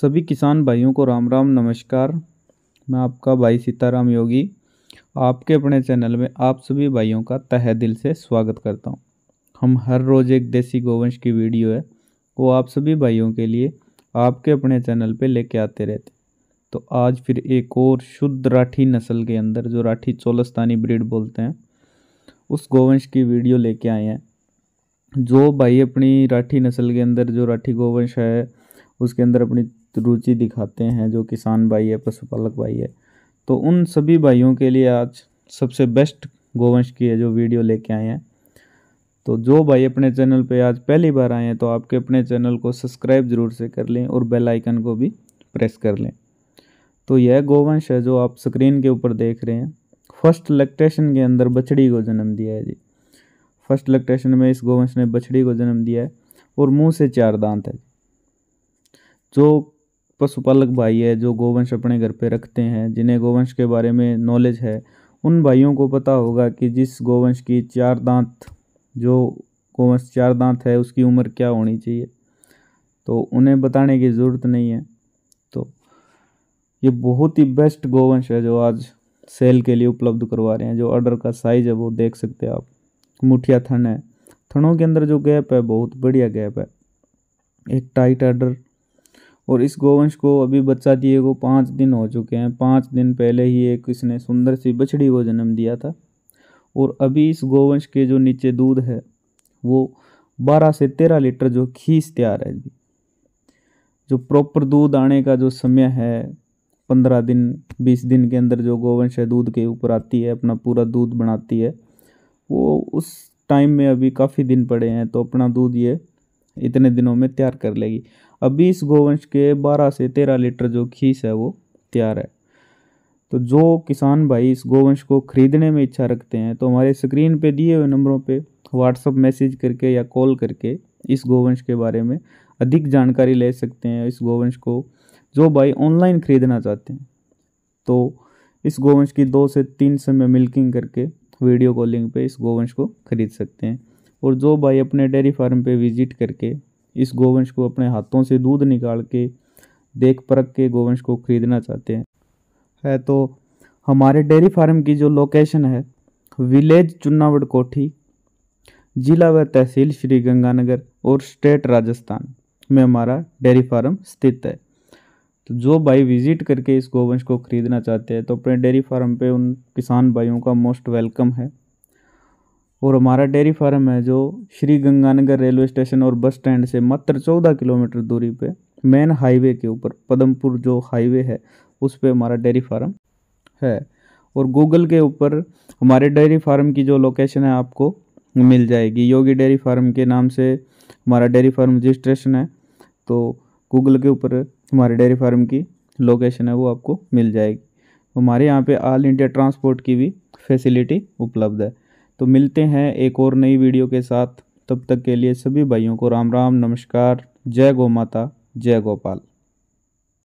सभी किसान भाइयों को राम राम नमस्कार मैं आपका भाई सीताराम योगी आपके अपने चैनल में आप सभी भाइयों का तहे दिल से स्वागत करता हूं। हम हर रोज़ एक देसी गोवंश की वीडियो है वो आप सभी भाइयों के लिए आपके अपने चैनल पे लेके आते रहते तो आज फिर एक और शुद्ध राठी नस्ल के अंदर जो राठी चोलस्तानी ब्रीड बोलते हैं उस गोवंश की वीडियो ले आए हैं जो भाई अपनी राठी नस्ल के अंदर जो राठी गोवंश है उसके अंदर अपनी रुचि दिखाते हैं जो किसान भाई है पशुपालक भाई है तो उन सभी भाइयों के लिए आज सबसे बेस्ट गोवंश की है जो वीडियो लेके आए हैं तो जो भाई अपने चैनल पे आज पहली बार आए हैं तो आपके अपने चैनल को सब्सक्राइब ज़रूर से कर लें और बेल आइकन को भी प्रेस कर लें तो यह गोवंश है जो आप स्क्रीन के ऊपर देख रहे हैं फर्स्ट लैक्टेशन के अंदर बछड़ी को जन्म दिया है जी फर्स्ट लैक्टेशन में इस गोवंश ने बछड़ी को जन्म दिया है और मुंह से चार दांत है जो पशुपालक भाई है जो गोवंश अपने घर पे रखते हैं जिन्हें गोवंश के बारे में नॉलेज है उन भाइयों को पता होगा कि जिस गोवंश की चार दांत जो गोवंश चार दांत है उसकी उम्र क्या होनी चाहिए तो उन्हें बताने की ज़रूरत नहीं है तो ये बहुत ही बेस्ट गोवंश है जो आज सेल के लिए उपलब्ध करवा रहे हैं जो ऑर्डर का साइज़ है वो देख सकते हैं आप मुठिया थन है थनों के अंदर जो गैप है बहुत बढ़िया गैप है एक टाइट ऑर्डर और इस गोवंश को अभी बच्चा दिए को पाँच दिन हो चुके हैं पाँच दिन पहले ही एक इसने सुंदर सी बछड़ी को जन्म दिया था और अभी इस गोवंश के जो नीचे दूध है वो बारह से तेरह लीटर जो खीस तैयार है जो प्रॉपर दूध आने का जो समय है पंद्रह दिन बीस दिन के अंदर जो गोवंश है दूध के ऊपर आती है अपना पूरा दूध बनाती है वो उस टाइम में अभी काफ़ी दिन पड़े हैं तो अपना दूध ये इतने दिनों में तैयार कर लेगी अभी इस गोवंश के 12 से 13 लीटर जो खीस है वो तैयार है तो जो किसान भाई इस गोवंश को खरीदने में इच्छा रखते हैं तो हमारे स्क्रीन पे दिए हुए नंबरों पे व्हाट्सअप मैसेज करके या कॉल करके इस गोवंश के बारे में अधिक जानकारी ले सकते हैं इस गोवंश को जो भाई ऑनलाइन खरीदना चाहते हैं तो इस गोवंश की दो से तीन समय मिल्किंग करके वीडियो कॉलिंग पे इस गोवंश को खरीद सकते हैं और जो भाई अपने डेयरी फार्म पे विज़िट करके इस गोवंश को अपने हाथों से दूध निकाल के देख परख के गोवंश को ख़रीदना चाहते हैं है तो हमारे डेयरी फार्म की जो लोकेशन है विलेज चुन्नावड़ कोठी जिला व तहसील श्री गंगानगर और स्टेट राजस्थान में हमारा डेयरी फार्म स्थित है तो जो भाई विज़िट करके इस गोवंश को ख़रीदना चाहते हैं तो अपने डेयरी फार्म पे उन किसान भाइयों का मोस्ट वेलकम है और हमारा डेयरी फार्म है जो श्री गंगानगर रेलवे स्टेशन और बस स्टैंड से मात्र चौदह किलोमीटर दूरी पे मेन हाईवे के ऊपर पदमपुर जो हाईवे है उस पर हमारा डेयरी फार्म है और गूगल के ऊपर हमारे डेयरी फार्म की जो लोकेशन है आपको मिल जाएगी योगी डेयरी फार्म के नाम से हमारा डेयरी फार्म रजिस्ट्रेशन है तो गूगल के ऊपर हमारे डेयरी फार्म की लोकेशन है वो आपको मिल जाएगी हमारे यहाँ पे ऑल इंडिया ट्रांसपोर्ट की भी फैसिलिटी उपलब्ध है तो मिलते हैं एक और नई वीडियो के साथ तब तक के लिए सभी भाइयों को राम राम नमस्कार जय गौ माता जय गोपाल